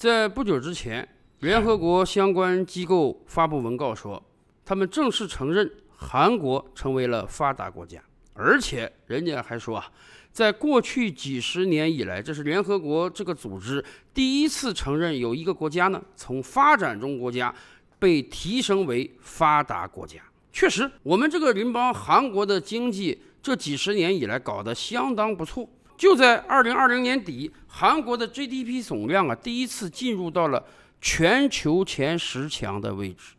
在不久之前，联合国相关机构发布文告说，他们正式承认韩国成为了发达国家。而且人家还说啊，在过去几十年以来，这是联合国这个组织第一次承认有一个国家呢，从发展中国家被提升为发达国家。确实，我们这个邻邦韩国的经济这几十年以来搞得相当不错。就在二零二零年底，韩国的 GDP 总量啊，第一次进入到了全球前十强的位置。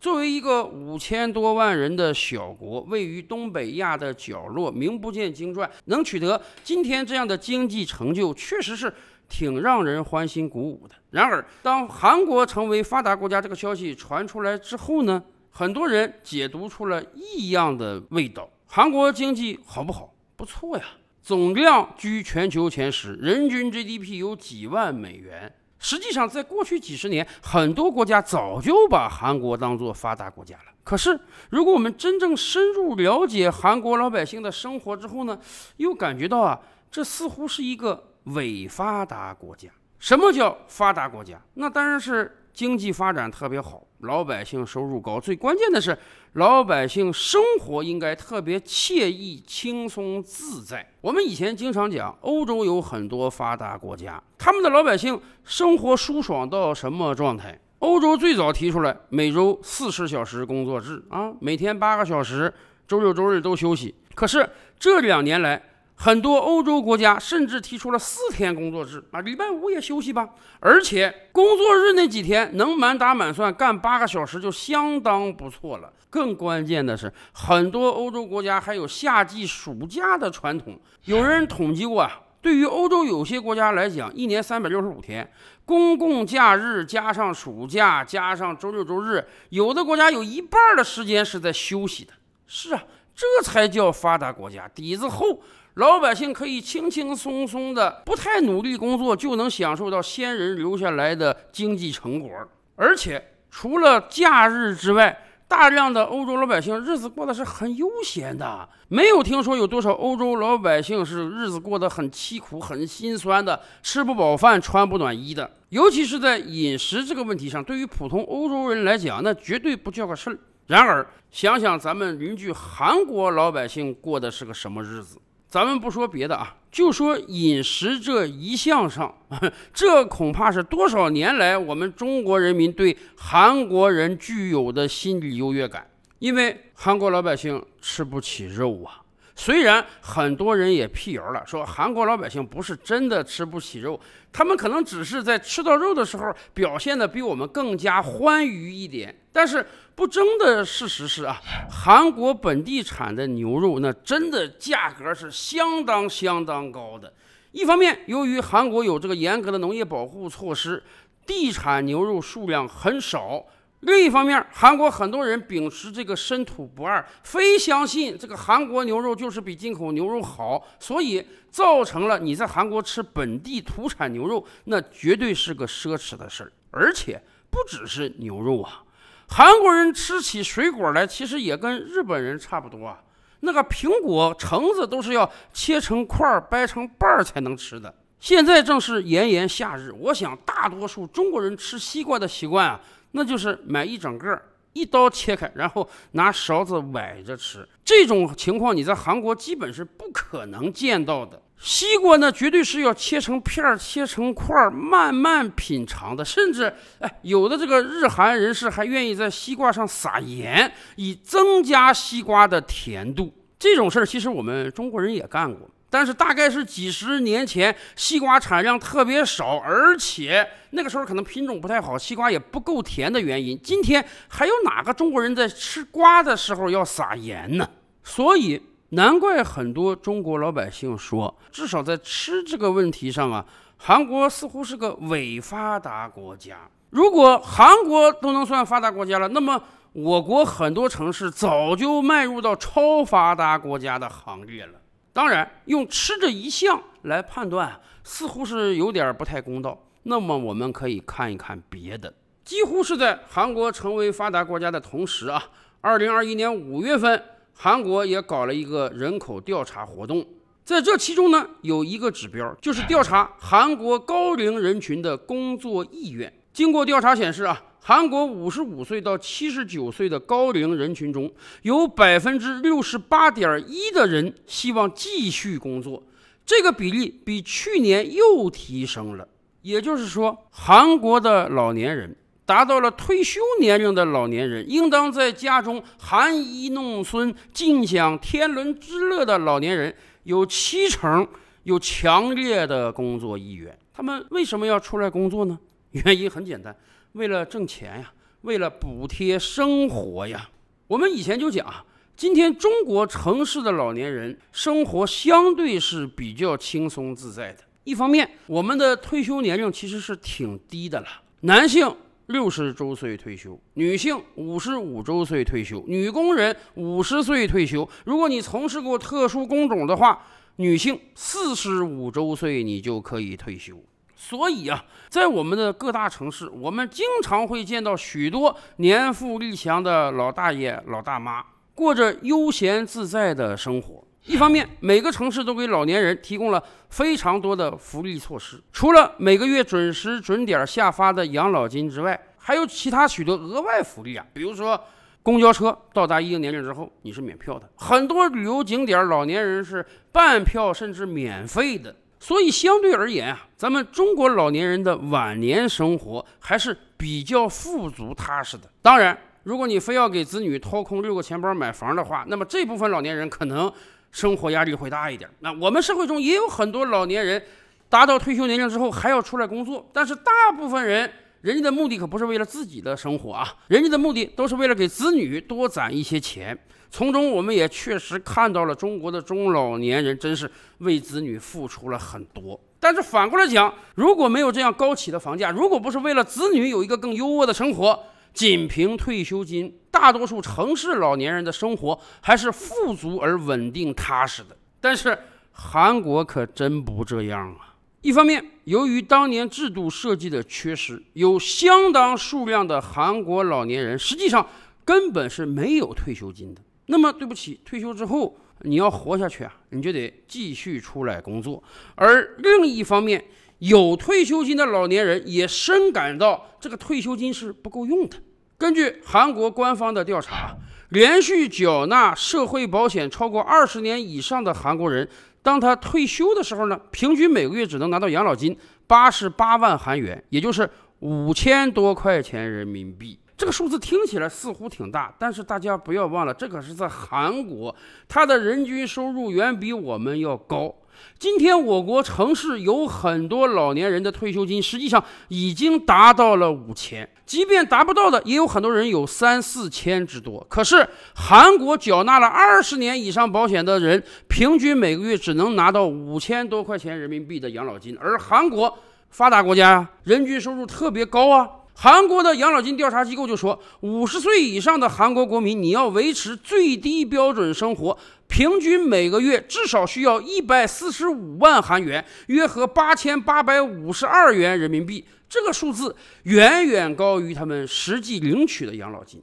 作为一个五千多万人的小国，位于东北亚的角落，名不见经传，能取得今天这样的经济成就，确实是挺让人欢欣鼓舞的。然而，当韩国成为发达国家这个消息传出来之后呢，很多人解读出了异样的味道。韩国经济好不好？不错呀。总量居全球前十，人均 GDP 有几万美元。实际上，在过去几十年，很多国家早就把韩国当作发达国家了。可是，如果我们真正深入了解韩国老百姓的生活之后呢，又感觉到啊，这似乎是一个伪发达国家。什么叫发达国家？那当然是。经济发展特别好，老百姓收入高，最关键的是老百姓生活应该特别惬意、轻松自在。我们以前经常讲，欧洲有很多发达国家，他们的老百姓生活舒爽到什么状态？欧洲最早提出来每周四十小时工作制啊，每天八个小时，周六周日都休息。可是这两年来，很多欧洲国家甚至提出了四天工作制啊，礼拜五也休息吧。而且工作日那几天能满打满算干八个小时就相当不错了。更关键的是，很多欧洲国家还有夏季暑假的传统。有人统计过啊，对于欧洲有些国家来讲，一年三百六十五天，公共假日加上暑假加上周六周日，有的国家有一半的时间是在休息的。是啊，这才叫发达国家底子厚。老百姓可以轻轻松松的，不太努力工作就能享受到先人留下来的经济成果，而且除了假日之外，大量的欧洲老百姓日子过的是很悠闲的，没有听说有多少欧洲老百姓是日子过得很凄苦、很心酸的，吃不饱饭、穿不暖衣的。尤其是在饮食这个问题上，对于普通欧洲人来讲，那绝对不叫个事儿。然而，想想咱们邻居韩国老百姓过的是个什么日子？咱们不说别的啊，就说饮食这一项上，这恐怕是多少年来我们中国人民对韩国人具有的心理优越感。因为韩国老百姓吃不起肉啊。虽然很多人也辟谣了，说韩国老百姓不是真的吃不起肉，他们可能只是在吃到肉的时候表现的比我们更加欢愉一点，但是。不争的事实是啊，韩国本地产的牛肉那真的价格是相当相当高的。一方面，由于韩国有这个严格的农业保护措施，地产牛肉数量很少；另一方面，韩国很多人秉持这个“深土不二”，非相信这个韩国牛肉就是比进口牛肉好，所以造成了你在韩国吃本地土产牛肉那绝对是个奢侈的事儿，而且不只是牛肉啊。韩国人吃起水果来，其实也跟日本人差不多啊。那个苹果、橙子都是要切成块儿、掰成瓣儿才能吃的。现在正是炎炎夏日，我想大多数中国人吃西瓜的习惯啊，那就是买一整个，一刀切开，然后拿勺子崴着吃。这种情况你在韩国基本是不可能见到的。西瓜呢，绝对是要切成片儿、切成块儿，慢慢品尝的。甚至，哎，有的这个日韩人士还愿意在西瓜上撒盐，以增加西瓜的甜度。这种事儿其实我们中国人也干过，但是大概是几十年前西瓜产量特别少，而且那个时候可能品种不太好，西瓜也不够甜的原因。今天还有哪个中国人在吃瓜的时候要撒盐呢？所以。难怪很多中国老百姓说，至少在吃这个问题上啊，韩国似乎是个伪发达国家。如果韩国都能算发达国家了，那么我国很多城市早就迈入到超发达国家的行列了。当然，用吃这一项来判断，似乎是有点不太公道。那么，我们可以看一看别的。几乎是在韩国成为发达国家的同时啊，二零二一年五月份。韩国也搞了一个人口调查活动，在这其中呢，有一个指标，就是调查韩国高龄人群的工作意愿。经过调查显示啊，韩国五十五岁到七十九岁的高龄人群中，有百分之六十八点一的人希望继续工作，这个比例比去年又提升了。也就是说，韩国的老年人。达到了退休年龄的老年人，应当在家中含饴弄孙、尽享天伦之乐的老年人，有七成有强烈的工作意愿。他们为什么要出来工作呢？原因很简单，为了挣钱呀，为了补贴生活呀。我们以前就讲，今天中国城市的老年人生活相对是比较轻松自在的。一方面，我们的退休年龄其实是挺低的了，男性。六十周岁退休，女性五十五周岁退休，女工人五十岁退休。如果你从事过特殊工种的话，女性四十五周岁你就可以退休。所以啊，在我们的各大城市，我们经常会见到许多年富力强的老大爷、老大妈，过着悠闲自在的生活。一方面，每个城市都给老年人提供了非常多的福利措施。除了每个月准时准点下发的养老金之外，还有其他许多额外福利啊。比如说，公交车到达一定年龄之后你是免票的；很多旅游景点，老年人是半票甚至免费的。所以相对而言啊，咱们中国老年人的晚年生活还是比较富足踏实的。当然，如果你非要给子女掏空六个钱包买房的话，那么这部分老年人可能。生活压力会大一点。那我们社会中也有很多老年人达到退休年龄之后还要出来工作，但是大部分人人家的目的可不是为了自己的生活啊，人家的目的都是为了给子女多攒一些钱。从中我们也确实看到了中国的中老年人真是为子女付出了很多。但是反过来讲，如果没有这样高企的房价，如果不是为了子女有一个更优渥的生活，仅凭退休金，大多数城市老年人的生活还是富足而稳定、踏实的。但是韩国可真不这样啊！一方面，由于当年制度设计的缺失，有相当数量的韩国老年人实际上根本是没有退休金的。那么，对不起，退休之后你要活下去啊，你就得继续出来工作。而另一方面，有退休金的老年人也深感到这个退休金是不够用的。根据韩国官方的调查，连续缴纳社会保险超过二十年以上的韩国人，当他退休的时候呢，平均每个月只能拿到养老金八十八万韩元，也就是五千多块钱人民币。这个数字听起来似乎挺大，但是大家不要忘了，这可是在韩国，他的人均收入远比我们要高。今天，我国城市有很多老年人的退休金，实际上已经达到了五千。即便达不到的，也有很多人有三四千之多。可是，韩国缴纳了二十年以上保险的人，平均每个月只能拿到五千多块钱人民币的养老金。而韩国发达国家人均收入特别高啊。韩国的养老金调查机构就说，五十岁以上的韩国国民，你要维持最低标准生活。平均每个月至少需要一百四十五万韩元，约合八千八百五十二元人民币。这个数字远远高于他们实际领取的养老金。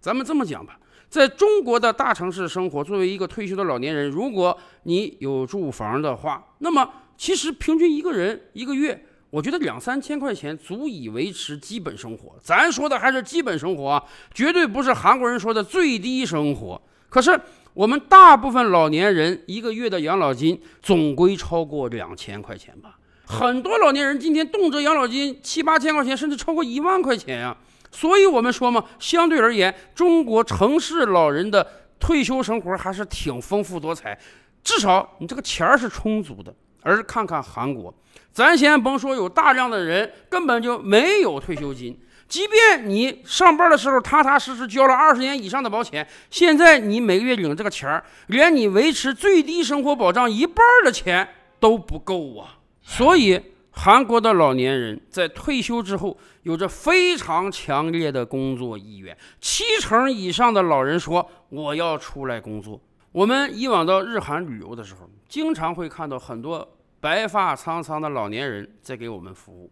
咱们这么讲吧，在中国的大城市生活，作为一个退休的老年人，如果你有住房的话，那么其实平均一个人一个月，我觉得两三千块钱足以维持基本生活。咱说的还是基本生活，啊，绝对不是韩国人说的最低生活。可是。我们大部分老年人一个月的养老金总归超过两千块钱吧，很多老年人今天动辄养老金七八千块钱，甚至超过一万块钱呀。所以，我们说嘛，相对而言，中国城市老人的退休生活还是挺丰富多彩，至少你这个钱儿是充足的。而看看韩国，咱先甭说有大量的人根本就没有退休金。即便你上班的时候踏踏实实交了二十年以上的保险，现在你每个月领这个钱儿，连你维持最低生活保障一半的钱都不够啊！所以，韩国的老年人在退休之后有着非常强烈的工作意愿，七成以上的老人说：“我要出来工作。”我们以往到日韩旅游的时候，经常会看到很多白发苍苍的老年人在给我们服务。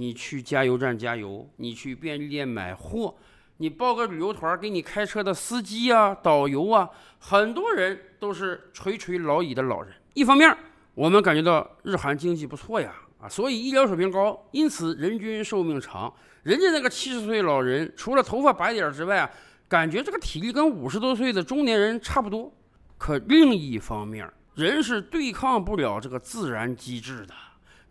你去加油站加油，你去便利店买货，你报个旅游团，给你开车的司机啊、导游啊，很多人都是垂垂老矣的老人。一方面，我们感觉到日韩经济不错呀，啊，所以医疗水平高，因此人均寿命长。人家那个七十岁老人，除了头发白点儿之外啊，感觉这个体力跟五十多岁的中年人差不多。可另一方面，人是对抗不了这个自然机制的。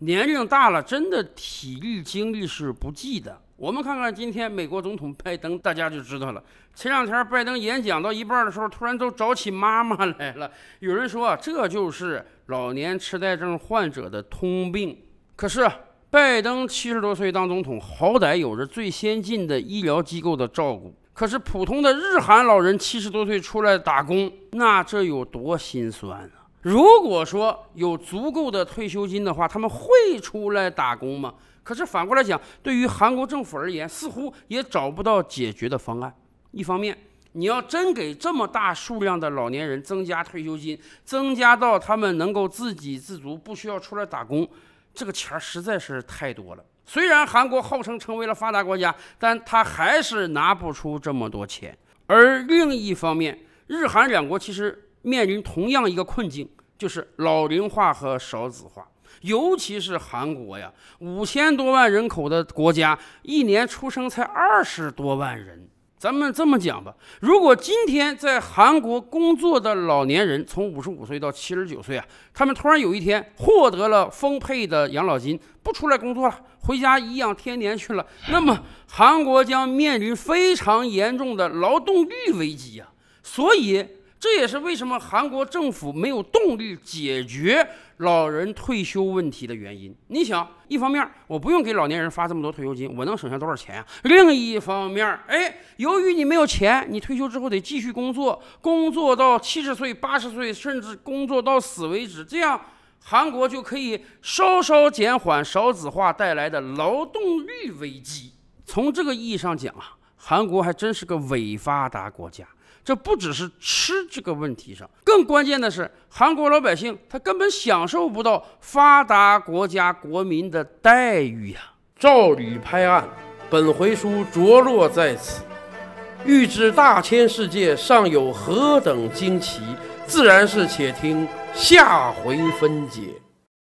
年龄大了，真的体力精力是不济的。我们看看今天美国总统拜登，大家就知道了。前两天拜登演讲到一半的时候，突然都找起妈妈来了。有人说，这就是老年痴呆症患者的通病。可是拜登七十多岁当总统，好歹有着最先进的医疗机构的照顾。可是普通的日韩老人七十多岁出来打工，那这有多心酸？如果说有足够的退休金的话，他们会出来打工吗？可是反过来讲，对于韩国政府而言，似乎也找不到解决的方案。一方面，你要真给这么大数量的老年人增加退休金，增加到他们能够自给自足，不需要出来打工，这个钱儿实在是太多了。虽然韩国号称成为了发达国家，但他还是拿不出这么多钱。而另一方面，日韩两国其实。面临同样一个困境，就是老龄化和少子化。尤其是韩国呀，五千多万人口的国家，一年出生才二十多万人。咱们这么讲吧，如果今天在韩国工作的老年人从五十五岁到七十九岁啊，他们突然有一天获得了丰沛的养老金，不出来工作了，回家颐养天年去了，那么韩国将面临非常严重的劳动力危机啊。所以。这也是为什么韩国政府没有动力解决老人退休问题的原因。你想，一方面我不用给老年人发这么多退休金，我能省下多少钱啊？另一方面，哎，由于你没有钱，你退休之后得继续工作，工作到七十岁、八十岁，甚至工作到死为止，这样韩国就可以稍稍减缓少子化带来的劳动力危机。从这个意义上讲啊，韩国还真是个伪发达国家。这不只是吃这个问题上，更关键的是，韩国老百姓他根本享受不到发达国家国民的待遇呀。照理拍案，本回书着落在此，欲知大千世界尚有何等惊奇，自然是且听下回分解。